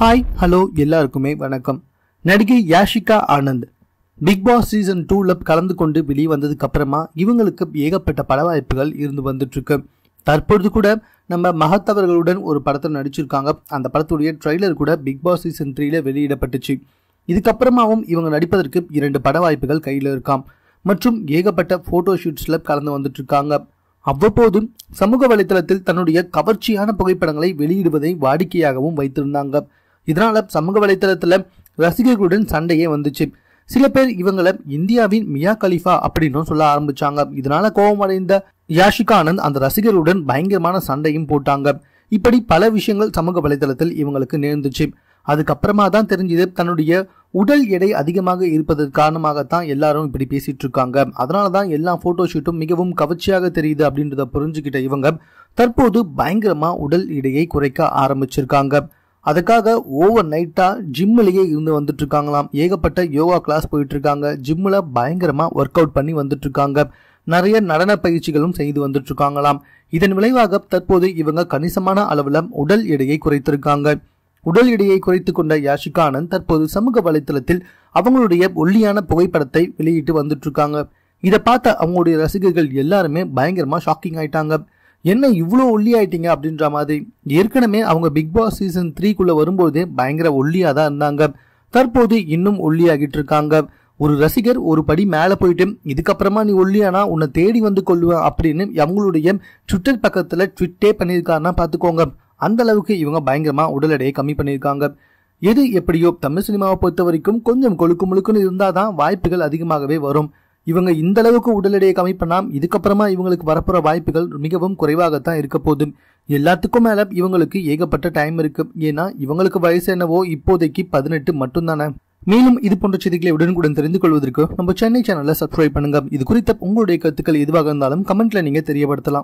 hi hello எல்லாருக்குமே வணக்கம் நடிகை Yashika Anand Bigg Boss season டூவில் கலந்து கொண்டு வெளியே வந்ததுக்கு அப்புறமா இவங்களுக்கு ஏகப்பட்ட பட வாய்ப்புகள் இருந்து வந்துட்டுருக்கு தற்பொழுது கூட நம்ம மகத்தவர்களுடன் ஒரு படத்தில் நடிச்சிருக்காங்க அந்த படத்துடைய ட்ரெய்லர் கூட பிக் பாஸ் சீசன் த்ரீல வெளியிடப்பட்டுச்சு இதுக்கப்புறமாவும் இவங்க நடிப்பதற்கு இரண்டு பட வாய்ப்புகள் கையில் இருக்காம் மற்றும் ஏகப்பட்ட ஃபோட்டோ ஷூட்ஸில் கலந்து வந்துட்டுருக்காங்க அவ்வப்போதும் சமூக வலைதளத்தில் தன்னுடைய கவர்ச்சியான புகைப்படங்களை வெளியிடுவதை வாடிக்கையாகவும் வைத்திருந்தாங்க இதனால் சமூக வலைத்தளத்தில் ரசிகர்களுடன் சண்டையே வந்துச்சு சில பேர் இவங்களை இந்தியாவின் மியா கலிஃபா அப்படின்னு சொல்ல ஆரம்பிச்சாங்க இதனால கோபமடைந்த யாஷிகா ஆனந்த் அந்த ரசிகர்களுடன் பயங்கரமான சண்டையும் போட்டாங்க இப்படி பல விஷயங்கள் சமூக வலைதளத்தில் இவங்களுக்கு நேர்ந்துச்சு அதுக்கப்புறமா தான் தெரிஞ்சது தன்னுடைய உடல் எடை அதிகமாக இருப்பதற்கு காரணமாகத்தான் எல்லாரும் இப்படி பேசிட்டு இருக்காங்க அதனால தான் எல்லா ஃபோட்டோ ஷூட்டும் மிகவும் கவர்ச்சியாக தெரியுது அப்படின்றத புரிஞ்சுக்கிட்ட இவங்க தற்போது பயங்கரமா உடல் எடையை குறைக்க ஆரம்பிச்சிருக்காங்க அதுக்காக ஓவர் நைட்டாக ஜிம்மிலேயே இருந்து வந்துட்டு இருக்காங்களாம் ஏகப்பட்ட யோகா கிளாஸ் போயிட்டு இருக்காங்க ஜிம்மில் பயங்கரமாக ஒர்க் அவுட் பண்ணி வந்துட்டு இருக்காங்க நிறைய நடன பயிற்சிகளும் செய்து வந்துட்டு இருக்காங்களாம் இதன் விளைவாக தற்போது இவங்க கணிசமான அளவில் உடல் எடையை குறைத்திருக்காங்க உடல் எடையை குறைத்து கொண்ட யாஷிகா ஆனந்த் தற்போது சமூக வலைத்தளத்தில் அவங்களுடைய ஒல்லியான புகைப்படத்தை வெளியிட்டு வந்துட்டு இருக்காங்க இதை பார்த்த அவங்களுடைய ரசிகர்கள் எல்லாருமே பயங்கரமாக ஷாக்கிங் ஆயிட்டாங்க என்ன இவ்வளோ ஒல்லி ஆயிட்டீங்க அப்படின்ற மாதிரி ஏற்கனவே அவங்க பிக் பாஸ் சீசன் த்ரீக்குள்ளே வரும்போதே பயங்கர ஒல்லியாக தான் இருந்தாங்க தற்போது இன்னும் ஒல்லியாகிட்டு இருக்காங்க ஒரு ரசிகர் ஒரு படி மேலே போயிட்டு இதுக்கப்புறமா நீ ஒல்லியானா உன்னை தேடி வந்து கொள்வேன் அப்படின்னு அவங்களுடைய ட்விட்டர் பக்கத்தில் ட்விட்டே பண்ணியிருக்காருன்னா பார்த்துக்கோங்க அந்த அளவுக்கு இவங்க பயங்கரமாக உடல் எடையை கம்மி பண்ணியிருக்காங்க எது எப்படியோ தமிழ் சினிமாவை பொறுத்த வரைக்கும் கொஞ்சம் கொழுக்கு முழுக்குன்னு இருந்தால் தான் வாய்ப்புகள் அதிகமாகவே வரும் இவங்க இந்த அளவுக்கு உடல் எடையை கம்மி பண்ணால் இதுக்கப்புறமா இவங்களுக்கு வரப்போகிற வாய்ப்புகள் மிகவும் குறைவாகத்தான் இருக்க போதும் எல்லாத்துக்கும் மேலே இவங்களுக்கு ஏகப்பட்ட டைம் இருக்கு ஏன்னா இவங்களுக்கு வயசு என்னவோ இப்போதைக்கு பதினெட்டு மட்டும்தானே மேலும் இது போன்ற செய்திகளை உடனுக்குடன் தெரிந்து கொள்வதற்கு நம்ம சென்னை சேனலை சப்ஸ்கிரைப் பண்ணுங்க இது குறித்த உங்களுடைய கருத்துக்கள் எதுவாக இருந்தாலும் கமெண்ட்ல நீங்க தெரியப்படுத்தலாம்